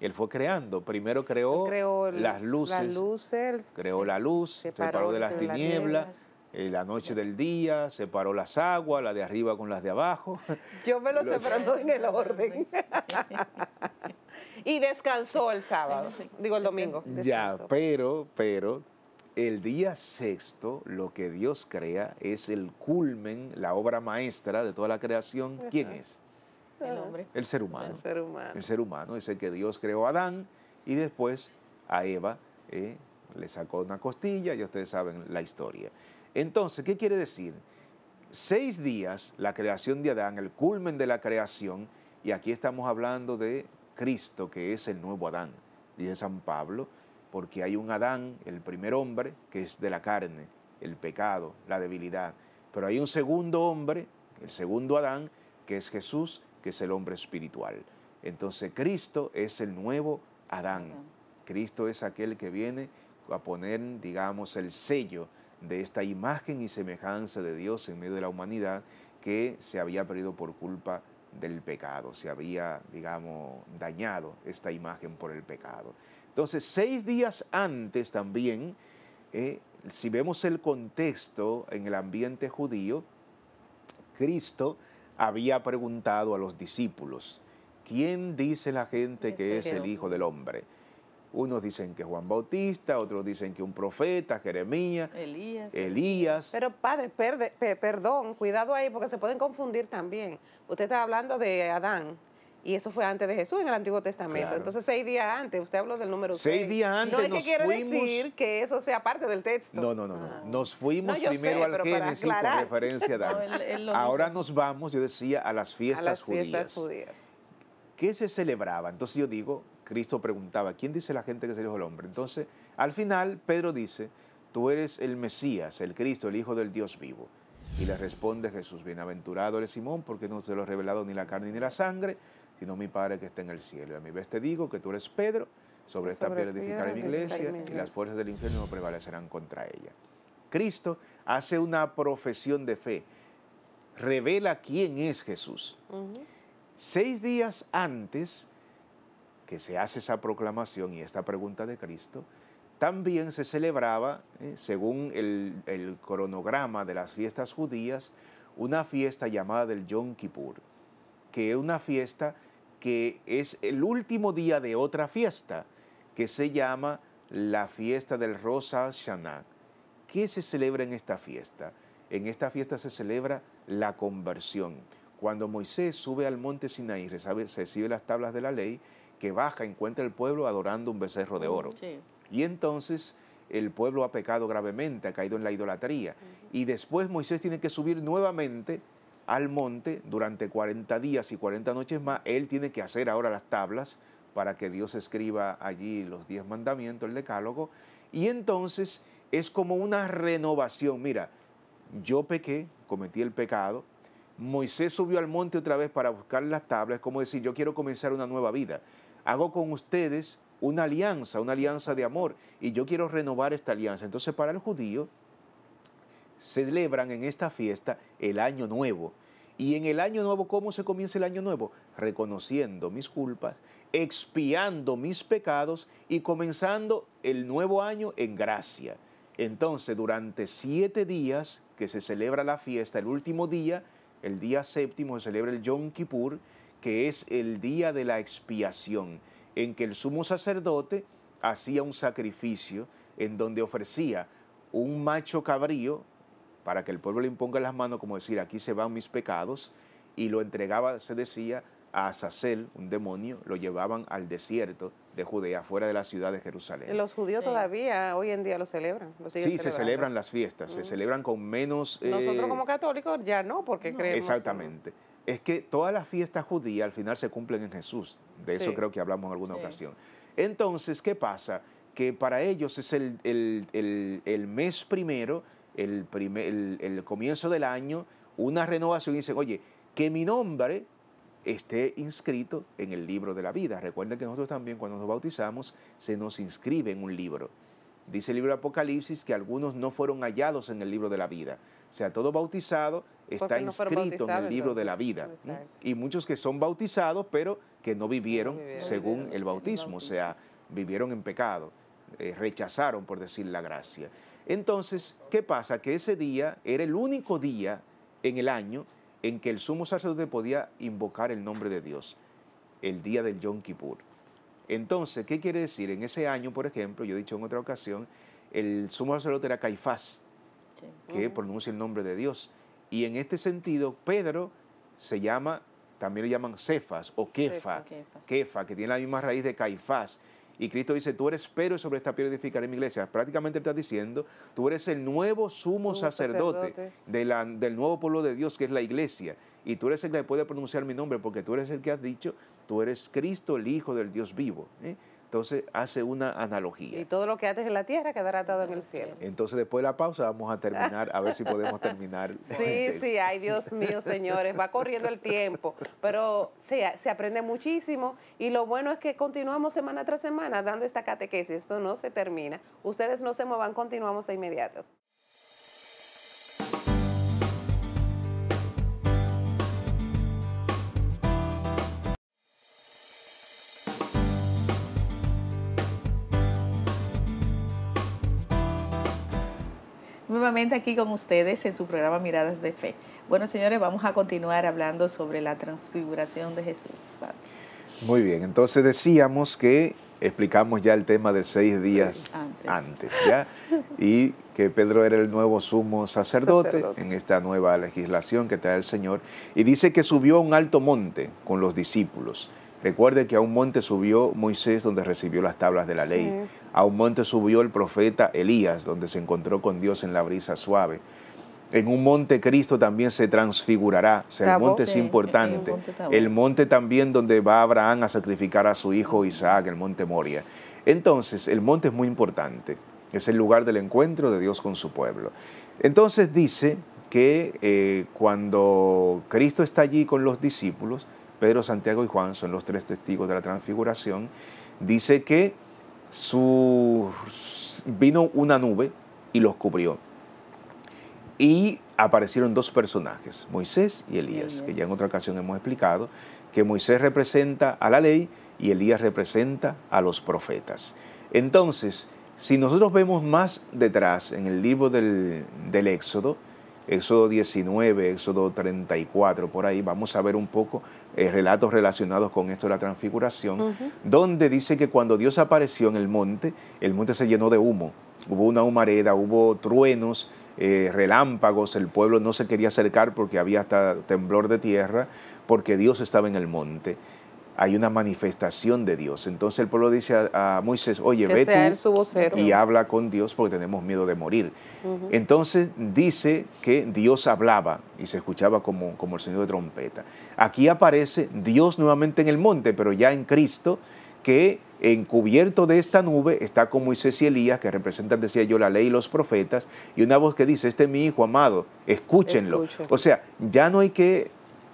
Él fue creando. Primero creó, las luces, creó la luz, se separó de las tinieblas eh, la noche del día, separó las aguas, la de arriba con las de abajo. Yo me lo separo en el orden. y descansó el sábado, digo el domingo. Ya, pero, pero, el día sexto, lo que Dios crea, es el culmen, la obra maestra de toda la creación. ¿Quién es? El ah. hombre. El ser humano. El ser humano. El ser humano es el que Dios creó a Adán y después a Eva eh, le sacó una costilla, y ustedes saben la historia. Entonces, ¿qué quiere decir? Seis días, la creación de Adán, el culmen de la creación, y aquí estamos hablando de Cristo, que es el nuevo Adán, dice San Pablo, porque hay un Adán, el primer hombre, que es de la carne, el pecado, la debilidad, pero hay un segundo hombre, el segundo Adán, que es Jesús, que es el hombre espiritual. Entonces Cristo es el nuevo Adán. Cristo es aquel que viene a poner, digamos, el sello de esta imagen y semejanza de Dios en medio de la humanidad que se había perdido por culpa del pecado, se había, digamos, dañado esta imagen por el pecado. Entonces, seis días antes también, eh, si vemos el contexto en el ambiente judío, Cristo había preguntado a los discípulos, ¿quién dice la gente que es el Hijo del Hombre? Unos dicen que Juan Bautista, otros dicen que un profeta, Jeremías, Elías. Pero padre, perdón, cuidado ahí porque se pueden confundir también. Usted está hablando de Adán. Y eso fue antes de Jesús en el Antiguo Testamento. Entonces, seis días antes, usted habló del número seis. Seis días antes. No es que quiera decir que eso sea parte del texto. No, no, no. no. Ah. Nos fuimos primero al Génesis con referencia a Adán. Ahora nos vamos, yo decía, a las fiestas judías. las fiestas judías. ¿Qué se celebraba? Entonces yo digo, Cristo preguntaba, ¿quién dice la gente que dijo el Hombre? Entonces, al final, Pedro dice, tú eres el Mesías, el Cristo, el Hijo del Dios vivo. Y le responde Jesús, bienaventurado eres Simón, porque no se lo ha revelado ni la carne ni la sangre, sino mi Padre que está en el cielo. Y a mi vez te digo que tú eres Pedro, sobre esta piedra edificaré mi iglesia, y las fuerzas del infierno no prevalecerán contra ella. Cristo hace una profesión de fe, revela quién es Jesús. Seis días antes que se hace esa proclamación y esta pregunta de Cristo, también se celebraba, eh, según el, cronograma de las fiestas judías, una fiesta llamada del Yom Kippur, que es una fiesta que es el último día de otra fiesta, que se llama la fiesta del Rosa Hashanah. ¿Qué se celebra en esta fiesta? En esta fiesta se celebra la conversión. Cuando Moisés sube al monte Sinaí, recibe las tablas de la ley, que baja, encuentra el pueblo adorando un becerro de mm, oro. Y entonces el pueblo ha pecado gravemente, ha caído en la idolatría. Y después Moisés tiene que subir nuevamente al monte durante 40 días y 40 noches más. Él tiene que hacer ahora las tablas para que Dios escriba allí los 10 mandamientos, el decálogo. Y entonces es como una renovación. Mira, yo pequé, cometí el pecado. Moisés subió al monte otra vez para buscar las tablas, como decir, yo quiero comenzar una nueva vida hago con ustedes una alianza, una alianza de amor, y yo quiero renovar esta alianza. Entonces para el judío celebran en esta fiesta el año nuevo. Y en el año nuevo, ¿cómo se comienza el año nuevo? Reconociendo mis culpas, expiando mis pecados y comenzando el nuevo año en gracia. Entonces, durante siete días que se celebra la fiesta, el último día, el día séptimo se celebra el Yom Kippur, que es el día de la expiación, en que el sumo sacerdote hacía un sacrificio en donde ofrecía un macho cabrío para que el pueblo le imponga las manos, como decir, aquí se van mis pecados, y lo entregaba, se decía, a Azazel, un demonio, lo llevaban al desierto de Judea, fuera de la ciudad de Jerusalén. Los judíos todavía hoy en día lo celebran. sí, se celebran las fiestas, se celebran con menos... Eh, Nosotros como católicos ya no, porque creemos... Exactamente es que todas las fiestas judías al final se cumplen en Jesús. De eso creo que hablamos en alguna ocasión. Entonces, ¿qué pasa? Que para ellos es el, mes primero, el, comienzo del año, una renovación dicen, oye, que mi nombre esté inscrito en el libro de la vida. Recuerden que nosotros también cuando nos bautizamos se nos inscribe en un libro. Dice el libro de Apocalipsis que algunos no fueron hallados en el libro de la vida. O sea, todo bautizado está inscrito en el libro de la vida. Y muchos que son bautizados, pero que no vivieron, según el, bautismo, o sea, vivieron en pecado, eh, rechazaron, por decir, la gracia. Entonces, ¿qué pasa? Que ese día era el único día en el año en que el sumo sacerdote podía invocar el nombre de Dios, el día del Yom Kippur. Entonces, ¿qué quiere decir? En ese año, por ejemplo, yo he dicho en otra ocasión, el sumo sacerdote era Caifás, que pronuncia el nombre de Dios. Y en este sentido, Pedro se llama, también lo llaman Cefas o Kefa, que tiene la misma raíz de Caifás. Y Cristo dice, tú eres Pedro sobre esta piedra edificaré mi iglesia. Prácticamente está diciendo, tú eres el nuevo sumo, sacerdote, del nuevo pueblo de Dios, que es la iglesia y tú eres el que puede pronunciar mi nombre porque tú eres el que has dicho, tú eres Cristo, el Hijo del Dios vivo. ¿eh? Entonces hace una analogía. Y todo lo que haces en la tierra quedará atado en el cielo. Entonces después de la pausa vamos a terminar, a ver si podemos terminar. sí, este sí, ay Dios mío, señores, va corriendo el tiempo, pero se, se aprende muchísimo y lo bueno es que continuamos semana tras semana dando esta catequesis, esto no se termina. Ustedes no se muevan, continuamos de inmediato. nuevamente aquí con ustedes en su programa Miradas de Fe. Bueno, señores, vamos a continuar hablando sobre la transfiguración de Jesús. Muy bien, entonces decíamos que explicamos ya el tema de seis días antes, ¿ya? y que Pedro era el nuevo sumo sacerdote, en esta nueva legislación que trae el Señor, y dice que subió a un alto monte con los discípulos Recuerde que a un monte subió Moisés donde recibió las tablas de la ley. A un monte subió el profeta Elías donde se encontró con Dios en la brisa suave. En un monte Cristo también se transfigurará. O sea, el monte es importante. el monte también donde va Abraham a sacrificar a su hijo Isaac, el monte Moria. Entonces, el monte es muy importante. Es el lugar del encuentro de Dios con su pueblo. Entonces dice que eh, cuando Cristo está allí con los discípulos, Pedro, Santiago y Juan son los tres testigos de la transfiguración, dice que su, vino una nube y los cubrió. Y aparecieron dos personajes, Moisés y Elías, que ya en otra ocasión hemos explicado, que Moisés representa a la ley y Elías representa a los profetas. Entonces, si nosotros vemos más detrás en el libro del, del Éxodo, Éxodo 19, Éxodo 34, por ahí vamos a ver un poco eh, relatos relacionados con esto de la transfiguración, donde dice que cuando Dios apareció en el monte, el monte se llenó de humo, hubo una humareda, hubo truenos, eh, relámpagos, el pueblo no se quería acercar porque había hasta temblor de tierra, porque Dios estaba en el monte hay una manifestación de Dios. Entonces el pueblo dice a, Moisés, oye, vete y habla con Dios porque tenemos miedo de morir. Entonces dice que Dios hablaba y se escuchaba como, como el sonido de trompeta. Aquí aparece Dios nuevamente en el monte, pero ya en Cristo, que encubierto de esta nube está con Moisés y Elías, que representan, decía yo, la ley y los profetas, y una voz que dice, este es mi hijo amado, escúchenlo. O sea, ya no hay que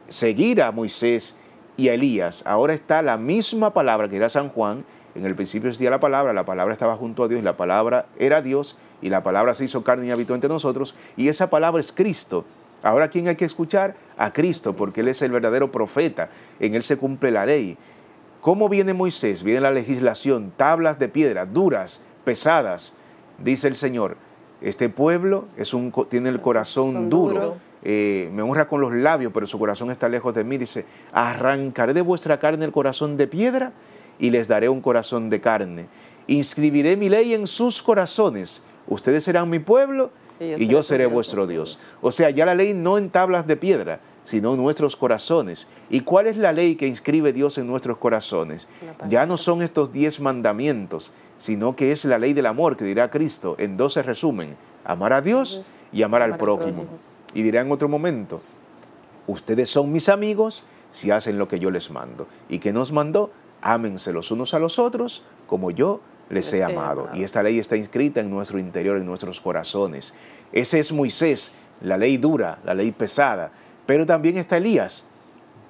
seguir a Moisés y Elías. Ahora está la misma palabra que era San Juan. En el principio existía la palabra, la palabra estaba junto a Dios, y la palabra era Dios y la palabra se hizo carne y habitó entre nosotros. Y esa palabra es Cristo. Ahora, ¿quién hay que escuchar? A Cristo, porque Él es el verdadero profeta. En Él se cumple la ley. ¿Cómo viene Moisés? Viene la legislación, tablas de piedra, duras, pesadas. Dice el Señor, este pueblo tiene el corazón duro eh, me honra con los labios, pero su corazón está lejos de mí. Dice, arrancaré de vuestra carne el corazón de piedra y les daré un corazón de carne. Inscribiré mi ley en sus corazones. Ustedes serán mi pueblo y yo, seré vuestro Dios. O sea, ya la ley no en tablas de piedra, sino en nuestros corazones. ¿Y cuál es la ley que inscribe Dios en nuestros corazones? Ya no son estos diez mandamientos, sino que es la ley del amor que dirá Cristo. En dos resumen, amar a Dios y amar, Al prójimo y dirá en otro momento, ustedes son mis amigos si hacen lo que yo les mando. Y que nos mandó, ámense los unos a los otros como yo les he amado. Y esta ley está inscrita en nuestro interior, en nuestros corazones. Ese es Moisés, la ley dura, la ley pesada. Pero también está Elías.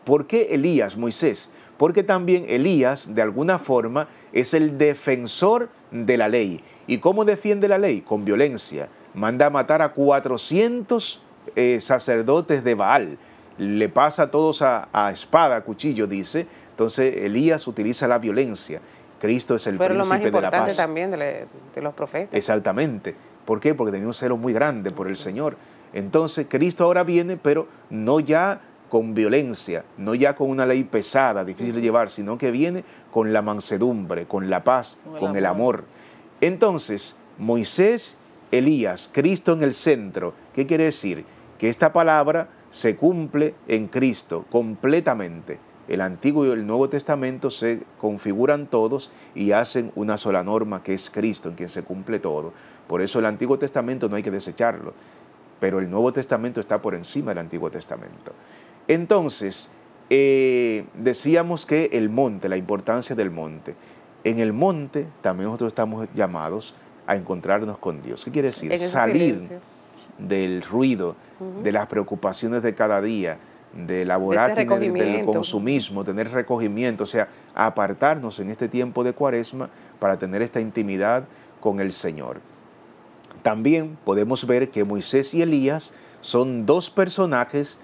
¿Por qué Elías, Moisés? Porque también Elías, de alguna forma, es el defensor de la ley. ¿Y cómo defiende la ley? Con violencia. Manda a matar a 400 eh, sacerdotes de Baal. Le pasa a todos a, espada, cuchillo, dice. Entonces Elías utiliza la violencia. Cristo es el príncipe más de la paz. también de, de los profetas. Exactamente. ¿Por qué? Porque tenía un celo muy grande por el Señor. Entonces Cristo ahora viene, pero no ya con violencia, no ya con una ley pesada, difícil de llevar, sino que viene con la mansedumbre, con la paz, con el amor. Entonces, Moisés, Elías, Cristo en el centro, ¿qué quiere decir? que esta palabra se cumple en Cristo completamente. El Antiguo y el Nuevo Testamento se configuran todos y hacen una sola norma que es Cristo en quien se cumple todo. Por eso el Antiguo Testamento no hay que desecharlo, pero el Nuevo Testamento está por encima del Antiguo Testamento. Entonces, eh, decíamos que el monte, la importancia del monte. En el monte también nosotros estamos llamados a encontrarnos con Dios. ¿Qué quiere decir? Salir del ruido, de las preocupaciones de cada día, de elaborar del consumismo, tener recogimiento, o sea, apartarnos en este tiempo de cuaresma para tener esta intimidad con el Señor. También podemos ver que Moisés y Elías son dos personajes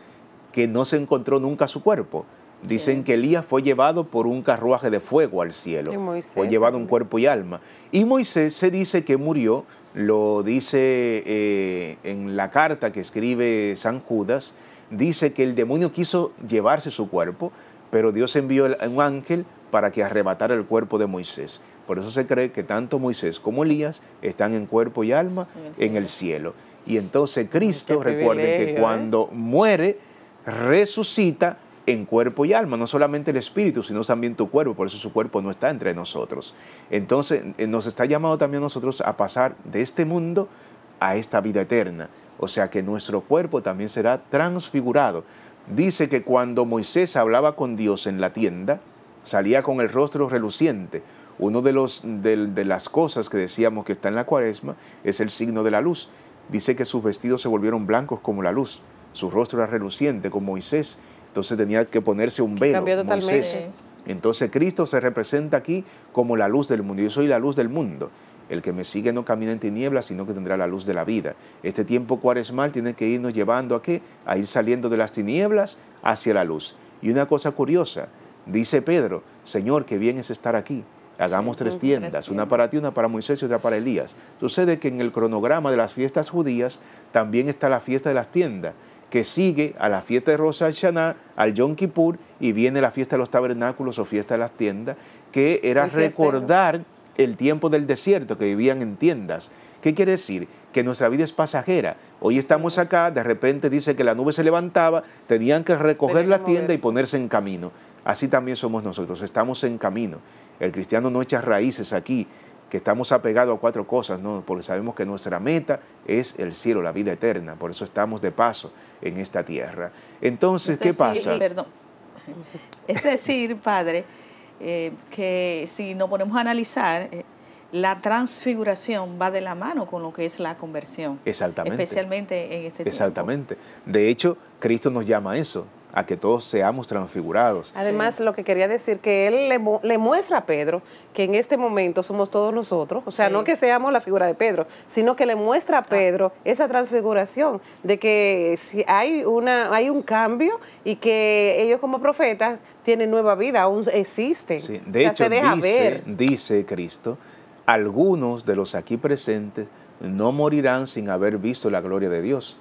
que no se encontró nunca su cuerpo. Dicen que Elías fue llevado por un carruaje de fuego al cielo. fue llevado en cuerpo y alma. Y Moisés se dice que murió, lo dice eh, en la carta que escribe San Judas, dice que el demonio quiso llevarse su cuerpo, pero Dios envió un ángel para que arrebatara el cuerpo de Moisés. Por eso se cree que tanto Moisés como Elías están en cuerpo y alma en el cielo. Y entonces Cristo, recuerden que ¿eh? cuando muere, resucita en cuerpo y alma, no solamente el espíritu, sino también tu cuerpo, por eso su cuerpo no está entre nosotros. Entonces eh, nos está llamado también a nosotros a pasar de este mundo a esta vida eterna, o sea que nuestro cuerpo también será transfigurado. Dice que cuando Moisés hablaba con Dios en la tienda, salía con el rostro reluciente. Uno de, los, de las cosas que decíamos que está en la cuaresma es el signo de la luz. Dice que sus vestidos se volvieron blancos como la luz, su rostro era reluciente como Moisés entonces tenía que ponerse un velo. Moisés. Entonces Cristo se representa aquí como la luz del mundo. Yo soy la luz del mundo. El que me sigue no camina en tinieblas, sino que tendrá la luz de la vida. Este tiempo cuaresmal tiene que irnos llevando a qué? A ir saliendo de las tinieblas hacia la luz. Y una cosa curiosa, dice Pedro, Señor, qué bien es estar aquí. Hagamos tres tiendas, una para ti, una para Moisés y otra para Elías. Sucede que en el cronograma de las fiestas judías también está la fiesta de las tiendas que sigue a la fiesta de Rosh Hashanah, al Yom Kippur, y viene la fiesta de los tabernáculos o fiesta de las tiendas, que era recordar el tiempo del desierto que vivían en tiendas. ¿Qué quiere decir? Que nuestra vida es pasajera. Hoy estamos acá, de repente dice que la nube se levantaba, tenían que recoger la tienda y ponerse en camino. Así también somos nosotros, estamos en camino. El cristiano no echa raíces aquí, que estamos apegados a cuatro cosas, ¿no? porque sabemos que nuestra meta es el cielo, la vida eterna, por eso estamos de paso en esta tierra. Entonces, ¿qué pasa? Perdón. Es decir, padre, eh, que si nos ponemos a analizar, eh, la transfiguración va de la mano con lo que es la conversión. Exactamente. Especialmente en este tiempo. Exactamente. De hecho, Cristo nos llama a eso a que todos seamos transfigurados. Además, lo que quería decir, que él le, muestra a Pedro que en este momento somos todos nosotros, o sea, no que seamos la figura de Pedro, sino que le muestra a ah. Pedro esa transfiguración, de que si hay, una, hay un cambio y que ellos como profetas tienen nueva vida, aún existen. De hecho, se ver. dice Cristo, algunos de los aquí presentes no morirán sin haber visto la gloria de Dios.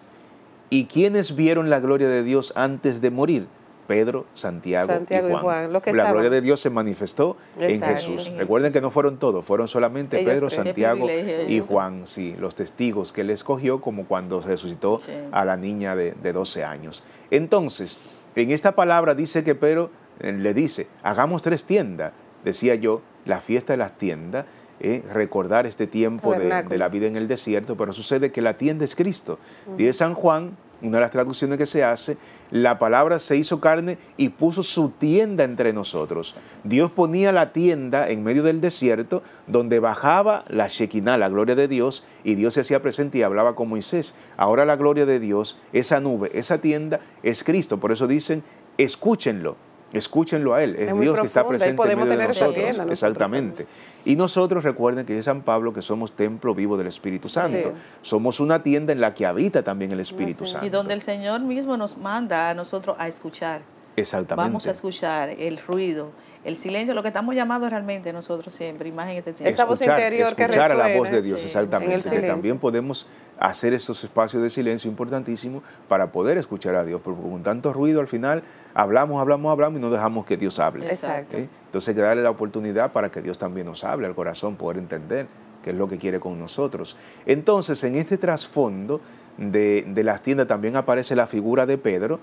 ¿Y quiénes vieron la gloria de Dios antes de morir? Pedro, Santiago, y Juan. la gloria de Dios se manifestó en Jesús. Recuerden que no fueron todos, fueron solamente Pedro, Santiago y Juan, sí, los testigos que él escogió como cuando resucitó a la niña de, 12 años. Entonces, en esta palabra dice que Pedro eh, le dice, hagamos tres tiendas. Decía yo, la fiesta de las tiendas ¿eh? recordar este tiempo de, la vida en el desierto, pero sucede que la tienda es Cristo. Dice San Juan, una de las traducciones que se hace, la palabra se hizo carne y puso su tienda entre nosotros. Dios ponía la tienda en medio del desierto donde bajaba la Shekinah, la gloria de Dios, y Dios se hacía presente y hablaba con Moisés. Ahora la gloria de Dios, esa nube, esa tienda es Cristo. Por eso dicen, escúchenlo, Escúchenlo a Él, es, Dios que está presente en medio de nosotros. exactamente. Y nosotros recuerden que dice San Pablo que somos templo vivo del Espíritu Santo. Somos una tienda en la que habita también el Espíritu Santo. Y donde el Señor mismo nos manda a nosotros a escuchar. Exactamente. Vamos a escuchar el ruido, el silencio, lo que estamos llamados realmente nosotros siempre, imagen este tiempo. Esa voz interior que resuena, a la voz de Dios, exactamente. Que también podemos hacer esos espacios de silencio importantísimos para poder escuchar a Dios, porque con tanto ruido al final hablamos, hablamos, hablamos y no dejamos que Dios hable. Exacto. Entonces hay que darle la oportunidad para que Dios también nos hable al corazón, poder entender qué es lo que quiere con nosotros. Entonces, en este trasfondo de, de las tiendas también aparece la figura de Pedro,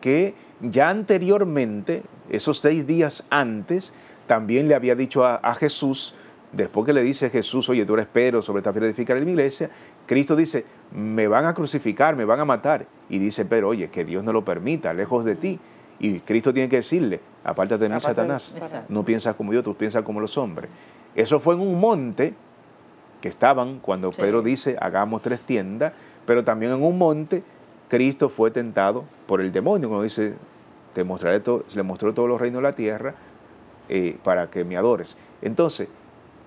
que ya anteriormente esos seis días antes, también le había dicho a, Jesús, después que le dice Jesús, oye, tú eres Pedro, sobre esta edificar en mi iglesia, Cristo dice, me van a crucificar, me van a matar. Y dice pero oye, que Dios no lo permita, lejos de ti. Y Cristo tiene que decirle, apártate de mí, Satanás, no piensas como Dios, tú piensas como los hombres. Eso fue en un monte que estaban cuando Pedro dice, hagamos tres tiendas, pero también en un monte Cristo fue tentado por el demonio, como dice te mostraré todo, le mostró todos los reinos de la tierra eh, para que me adores. Entonces,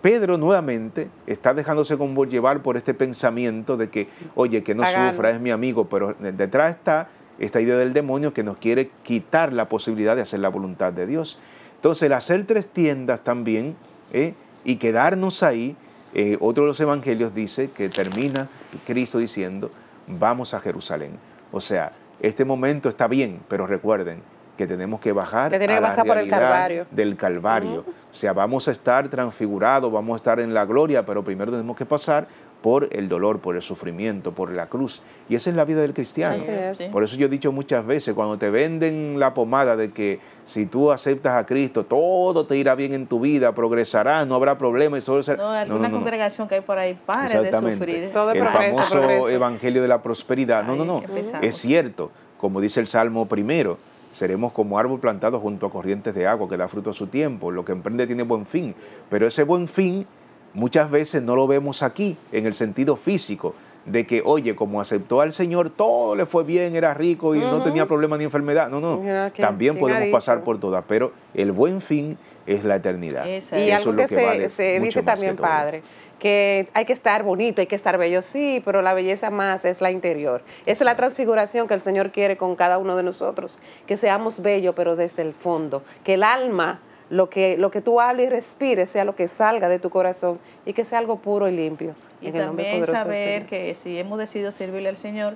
Pedro nuevamente está dejándose llevar por este pensamiento de que, oye, que no sufra, es mi amigo, pero detrás está esta idea del demonio que nos quiere quitar la posibilidad de hacer la voluntad de Dios. Entonces, el hacer tres tiendas también eh, y quedarnos ahí, eh, otro de los evangelios dice que termina Cristo diciendo, vamos a Jerusalén. O sea, este momento está bien, pero recuerden, que tenemos que bajar que por calvario. del Calvario. O sea, vamos a estar transfigurados, vamos a estar en la gloria, pero primero tenemos que pasar por el dolor, por el sufrimiento, por la cruz. Y esa es la vida del cristiano. Por eso yo he dicho muchas veces, cuando te venden la pomada de que si tú aceptas a Cristo, todo te irá bien en tu vida, progresarás, no habrá problemas. Y solo No, alguna congregación que hay por ahí, para de sufrir. Todo el famoso evangelio de la prosperidad. no, no, no. Es cierto, como dice el Salmo primero, Seremos como árbol plantado junto a corrientes de agua que da fruto a su tiempo. Lo que emprende tiene buen fin, pero ese buen fin muchas veces no lo vemos aquí en el sentido físico de que, oye, como aceptó al Señor, todo le fue bien, era rico y no tenía problema ni enfermedad. No, no, también podemos pasar por todas, pero el buen fin es la eternidad. Y Eso algo lo que, se, dice también, Padre que hay que estar bonito, hay que estar bello, sí, pero la belleza más es la interior. Esa es la transfiguración que el Señor quiere con cada uno de nosotros, que seamos bello, pero desde el fondo, que el alma lo que, lo que tú hables y respires sea lo que salga de tu corazón y que sea algo puro y limpio. Y también saber que si hemos decidido servirle al Señor,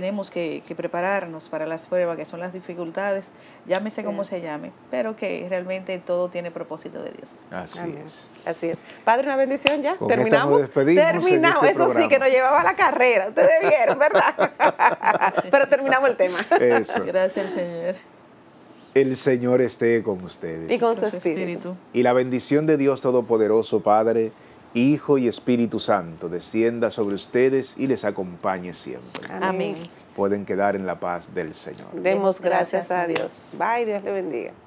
tenemos que, prepararnos para las pruebas, que son las dificultades, llámese sé como se llame, pero que realmente todo tiene propósito de Dios. Así es. Así es. Padre, una bendición ya. Terminamos. Terminamos. Este Eso sí, que nos llevaba a la carrera. Ustedes vieron, ¿verdad? pero terminamos el tema. Eso. Gracias, Señor. El Señor esté con ustedes. Y con, su, espíritu. Y la bendición de Dios Todopoderoso, Padre Hijo y Espíritu Santo, descienda sobre ustedes y les acompañe siempre. Amén. Pueden quedar en la paz del Señor. Demos gracias a Dios. Bye, Dios le bendiga.